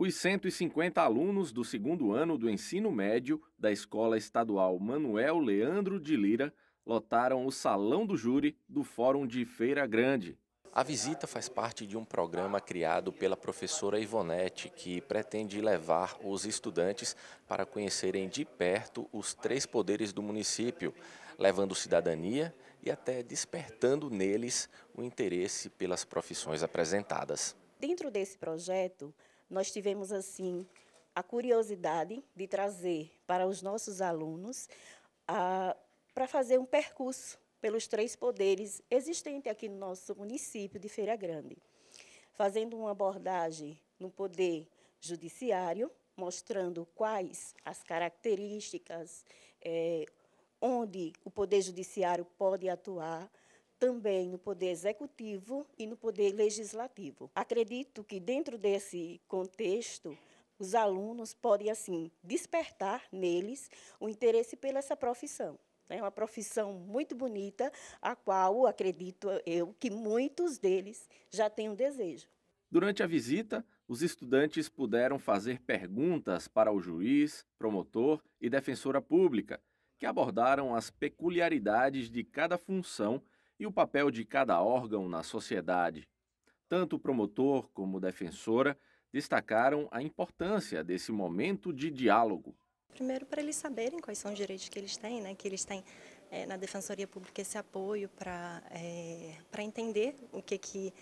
os 150 alunos do segundo ano do ensino médio da Escola Estadual Manuel Leandro de Lira lotaram o Salão do Júri do Fórum de Feira Grande. A visita faz parte de um programa criado pela professora Ivonete, que pretende levar os estudantes para conhecerem de perto os três poderes do município, levando cidadania e até despertando neles o interesse pelas profissões apresentadas. Dentro desse projeto, nós tivemos, assim, a curiosidade de trazer para os nossos alunos a, para fazer um percurso pelos três poderes existentes aqui no nosso município de Feira Grande, fazendo uma abordagem no poder judiciário, mostrando quais as características, é, onde o Poder Judiciário pode atuar, também no poder executivo e no poder legislativo. Acredito que dentro desse contexto os alunos podem assim despertar neles o interesse pela essa profissão. É uma profissão muito bonita, a qual acredito eu que muitos deles já têm um desejo. Durante a visita, os estudantes puderam fazer perguntas para o juiz, promotor e defensora pública, que abordaram as peculiaridades de cada função e o papel de cada órgão na sociedade. Tanto o promotor como defensora destacaram a importância desse momento de diálogo. Primeiro, para eles saberem quais são os direitos que eles têm, né? que eles têm é, na Defensoria Pública esse apoio para é, eh, entender o que que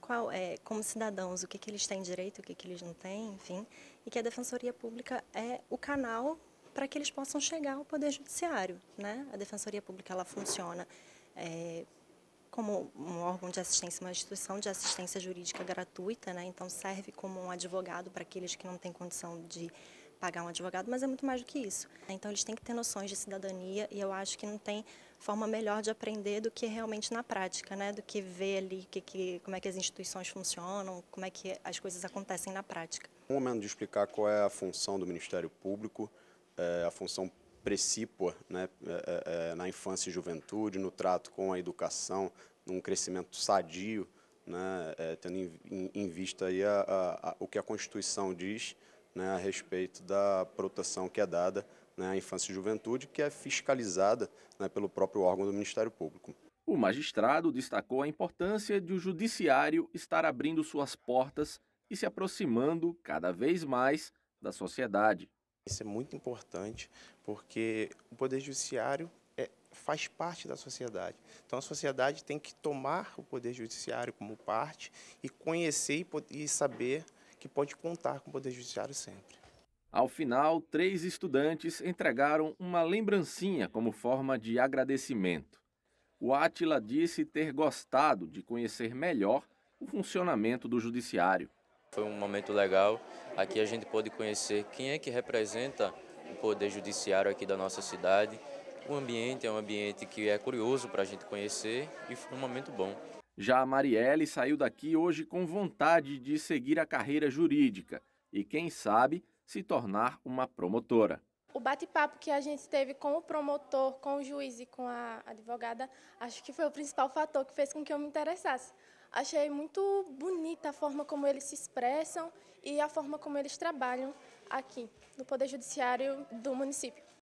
qual é como cidadãos o que que eles têm direito, o que que eles não têm, enfim, e que a Defensoria Pública é o canal para que eles possam chegar ao Poder Judiciário, né? A Defensoria Pública ela funciona é, como um órgão de assistência, uma instituição de assistência jurídica gratuita, né? então serve como um advogado para aqueles que não têm condição de pagar um advogado, mas é muito mais do que isso. Então eles têm que ter noções de cidadania e eu acho que não tem forma melhor de aprender do que realmente na prática, né? do que ver ali que, que, como é que as instituições funcionam, como é que as coisas acontecem na prática. Um momento de explicar qual é a função do Ministério Público, é, a função precípua né, é, é, na infância e juventude, no trato com a educação, num crescimento sadio, né, é, tendo em, em, vista a, a, a, o que a Constituição diz né, a respeito da proteção que é dada né, à infância e juventude, que é fiscalizada né, pelo próprio órgão do Ministério Público. O magistrado destacou a importância de o judiciário estar abrindo suas portas e se aproximando cada vez mais da sociedade. Isso é muito importante, porque o Poder Judiciário faz parte da sociedade. Então, a sociedade tem que tomar o Poder Judiciário como parte e conhecer e, saber que pode contar com o Poder Judiciário sempre. Ao final, três estudantes entregaram uma lembrancinha como forma de agradecimento. O Átila disse ter gostado de conhecer melhor o funcionamento do Judiciário. Foi um momento legal. Aqui a gente pôde conhecer quem é que representa o Poder Judiciário aqui da nossa cidade o ambiente é um ambiente que é curioso para a gente conhecer e foi um momento bom. Já a Marielle saiu daqui hoje com vontade de seguir a carreira jurídica e, quem sabe, se tornar uma promotora. O bate-papo que a gente teve com o promotor, com o juiz e com a advogada, acho que foi o principal fator que fez com que eu me interessasse. Achei muito bonita a forma como eles se expressam e a forma como eles trabalham aqui no Poder Judiciário do município.